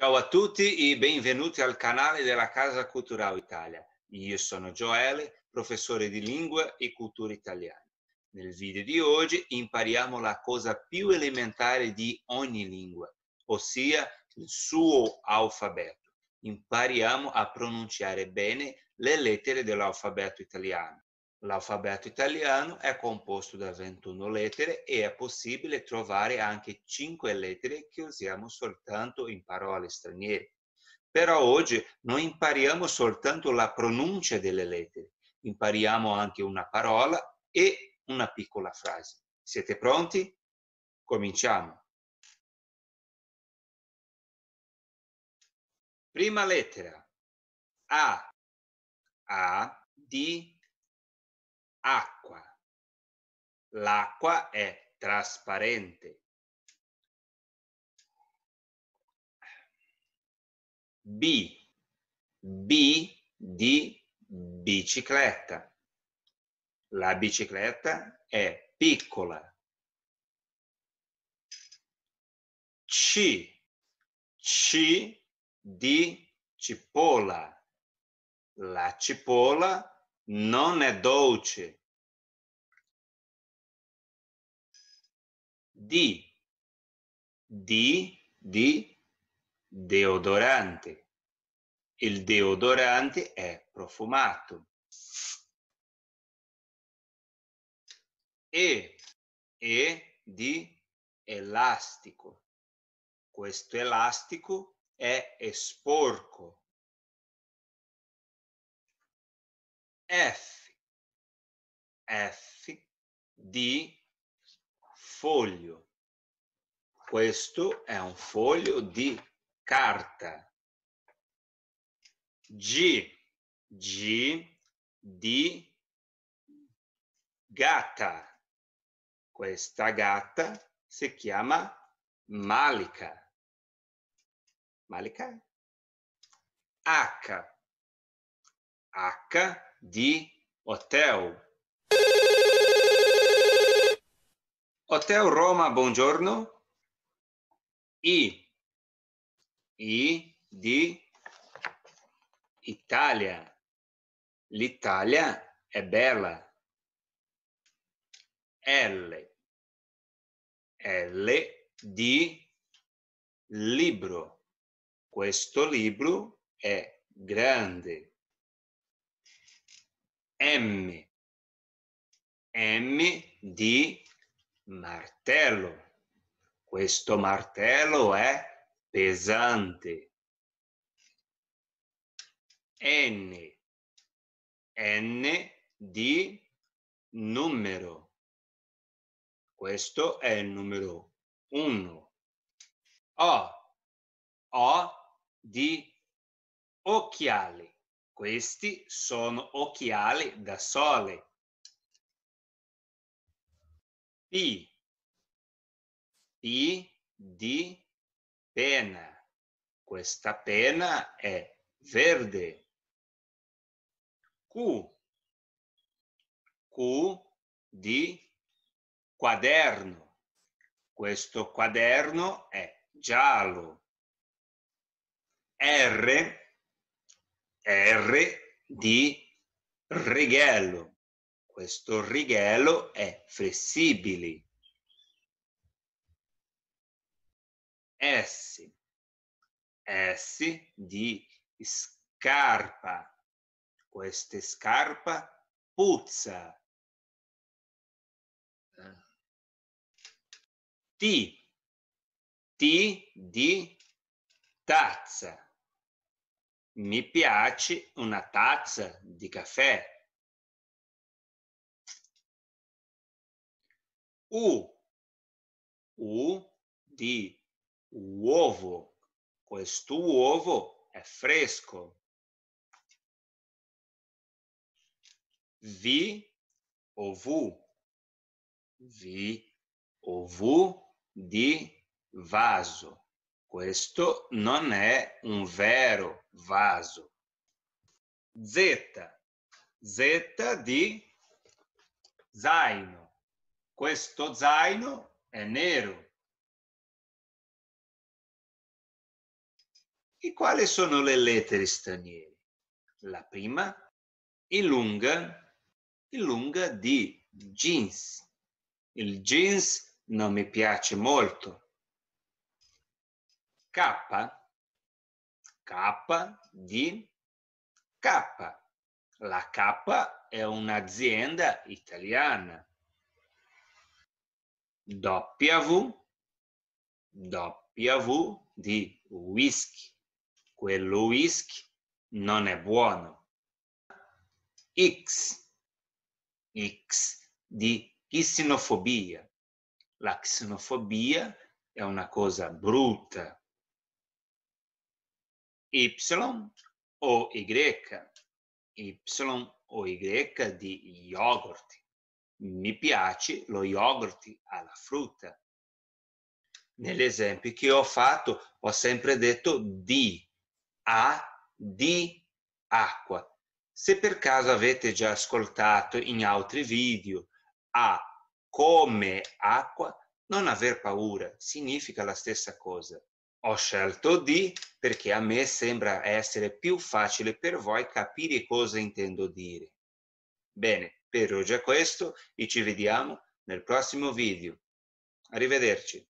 Ciao a tutti e benvenuti al canale della Casa Culturale Italia. Io sono Joele, professore di Lingua e Cultura Italiana. Nel video di oggi impariamo la cosa più elementare di ogni lingua, ossia il suo alfabeto. Impariamo a pronunciare bene le lettere dell'alfabeto italiano. L'alfabeto italiano è composto da 21 lettere e è possibile trovare anche 5 lettere che usiamo soltanto in parole straniere. Però oggi non impariamo soltanto la pronuncia delle lettere, impariamo anche una parola e una piccola frase. Siete pronti? Cominciamo. Prima lettera A A di acqua. L'acqua è trasparente. B. B di bicicletta. La bicicletta è piccola. C. C di cipolla. La cipolla non è dolce. di, di, di deodorante. Il deodorante è profumato. E, e di elastico. Questo elastico è, sporco. F, F di foglio. Questo è un foglio di carta. G, G di gatta. Questa gatta si chiama Malika. Malika? H. H di hotel. Hotel Roma, buongiorno. I, I di Italia. L'Italia è bella. L, L di libro. Questo libro è grande. M, M di martello. Questo martello è pesante. N. N di numero. Questo è il numero 1. O. O di occhiali. Questi sono occhiali da sole. P, I di pena. Questa pena è verde. Q, Q di quaderno. Questo quaderno è giallo. R, R di righello questo righello è flessibile. S, S di scarpa. Questa scarpa puzza. T, T di tazza. Mi piace una tazza di caffè. U. U di uovo. Questo uovo è fresco. Vi o V. Vi o V di vaso. Questo non è un vero vaso. Z. Z di zaino questo zaino è nero. E quali sono le lettere straniere? La prima, il lunga, il lunga di jeans. Il jeans non mi piace molto. K, K di K. La K è un'azienda italiana. W, W di whisky. Quello whisky non è buono. X, X di xenofobia. La xenofobia è una cosa brutta. Y o Y, Y o Y di yogurt. Mi piace lo yogurt alla frutta. Negli esempi che ho fatto ho sempre detto di, a, di acqua. Se per caso avete già ascoltato in altri video a come acqua, non aver paura, significa la stessa cosa. Ho scelto di perché a me sembra essere più facile per voi capire cosa intendo dire. Bene, per oggi è questo e ci vediamo nel prossimo video. Arrivederci.